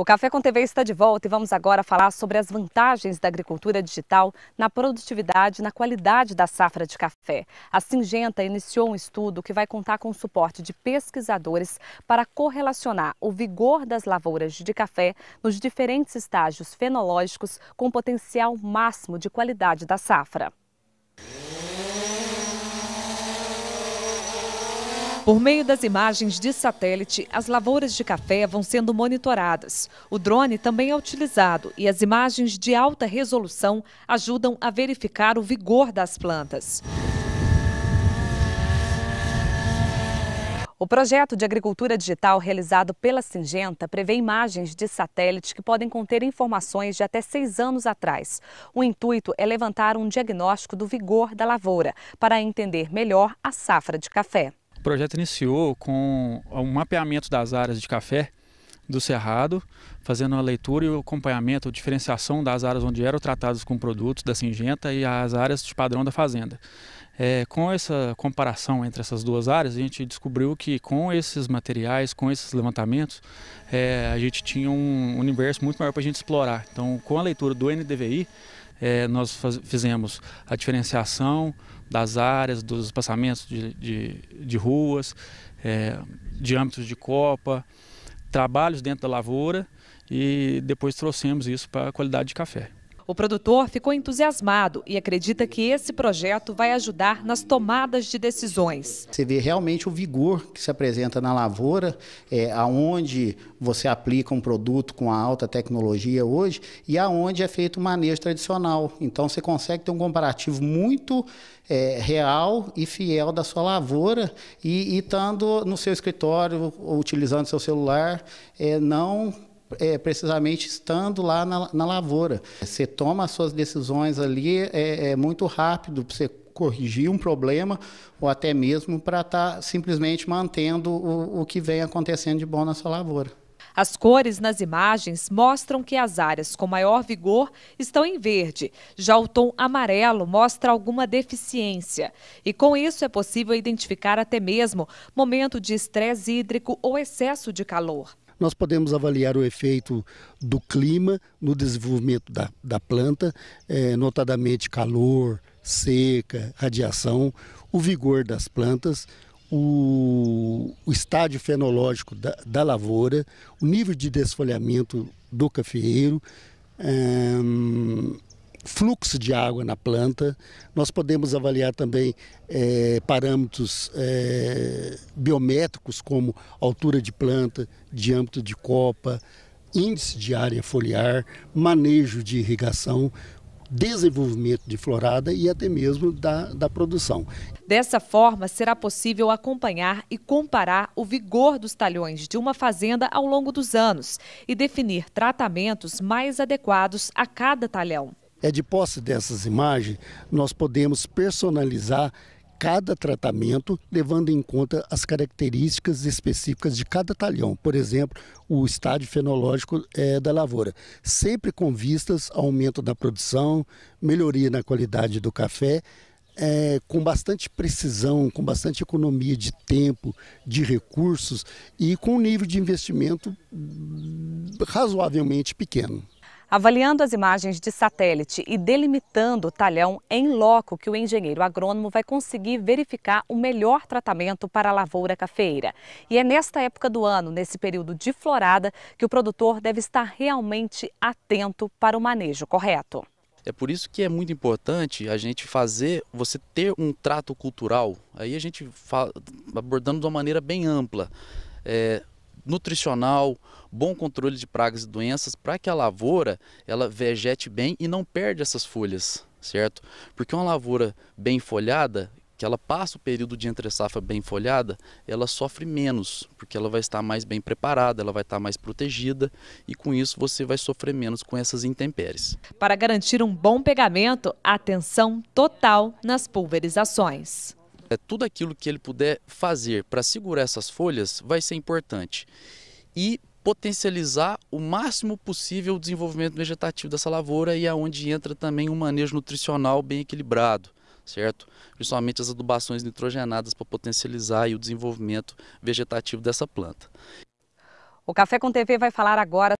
O Café com TV está de volta e vamos agora falar sobre as vantagens da agricultura digital na produtividade e na qualidade da safra de café. A Singenta iniciou um estudo que vai contar com o suporte de pesquisadores para correlacionar o vigor das lavouras de café nos diferentes estágios fenológicos com o potencial máximo de qualidade da safra. Por meio das imagens de satélite, as lavouras de café vão sendo monitoradas. O drone também é utilizado e as imagens de alta resolução ajudam a verificar o vigor das plantas. O projeto de agricultura digital realizado pela Singenta prevê imagens de satélite que podem conter informações de até seis anos atrás. O intuito é levantar um diagnóstico do vigor da lavoura para entender melhor a safra de café. O projeto iniciou com o um mapeamento das áreas de café do Cerrado, fazendo a leitura e o acompanhamento, a diferenciação das áreas onde eram tratados com produtos da Singenta e as áreas de padrão da fazenda. É, com essa comparação entre essas duas áreas, a gente descobriu que com esses materiais, com esses levantamentos, é, a gente tinha um universo muito maior para a gente explorar. Então, com a leitura do NDVI, é, nós faz, fizemos a diferenciação, das áreas, dos espaçamentos de, de, de ruas, é, diâmetros de copa, trabalhos dentro da lavoura e depois trouxemos isso para a qualidade de café. O produtor ficou entusiasmado e acredita que esse projeto vai ajudar nas tomadas de decisões. Você vê realmente o vigor que se apresenta na lavoura, é, aonde você aplica um produto com a alta tecnologia hoje e aonde é feito o manejo tradicional. Então você consegue ter um comparativo muito é, real e fiel da sua lavoura e estando no seu escritório, utilizando seu celular, é, não é, precisamente estando lá na, na, lavoura. Você toma as suas decisões ali é, é muito rápido para você corrigir um problema ou até mesmo para estar tá simplesmente mantendo o, o que vem acontecendo de bom na sua lavoura. As cores nas imagens mostram que as áreas com maior vigor estão em verde, já o tom amarelo mostra alguma deficiência. E com isso é possível identificar até mesmo momento de estresse hídrico ou excesso de calor nós podemos avaliar o efeito do clima no desenvolvimento da, da planta, é, notadamente calor, seca, radiação, o vigor das plantas, o, o estádio fenológico da, da, lavoura, o nível de desfolhamento do cafeeiro. É, fluxo de água na planta, nós podemos avaliar também é, parâmetros é, biométricos como altura de planta, diâmetro de copa, índice de área foliar, manejo de irrigação, desenvolvimento de florada e até mesmo da, da produção. Dessa forma, será possível acompanhar e comparar o vigor dos talhões de uma fazenda ao longo dos anos e definir tratamentos mais adequados a cada talhão. É de posse dessas imagens, nós podemos personalizar cada tratamento, levando em conta as características específicas de cada talhão. Por exemplo, o estádio fenológico é, da lavoura. Sempre com vistas ao aumento da produção, melhoria na qualidade do café, é, com bastante precisão, com bastante economia de tempo, de recursos e com um nível de investimento hum, razoavelmente pequeno. Avaliando as imagens de satélite e delimitando o talhão em loco que o engenheiro agrônomo vai conseguir verificar o melhor tratamento para a lavoura cafeeira. E é nesta época do ano, nesse período de florada, que o produtor deve estar realmente atento para o manejo correto. É por isso que é muito importante a gente fazer, você ter um trato cultural. Aí a gente fala, abordando de uma maneira bem ampla. É, nutricional, bom controle de pragas e doenças para que a lavoura ela vegete bem e não perde essas folhas, certo? Porque uma lavoura bem folhada, que ela passa o período de entre safra bem folhada, ela sofre menos, porque ela vai estar mais bem preparada, ela vai estar mais protegida e com isso você vai sofrer menos com essas intempéries. Para garantir um bom pegamento, atenção total nas pulverizações é, tudo aquilo que ele puder fazer para segurar essas folhas vai ser importante. E potencializar o máximo possível o desenvolvimento vegetativo dessa lavoura e aonde é entra também um manejo nutricional bem equilibrado, certo? Principalmente as adubações nitrogenadas para potencializar o desenvolvimento vegetativo dessa planta. O Café com TV vai falar agora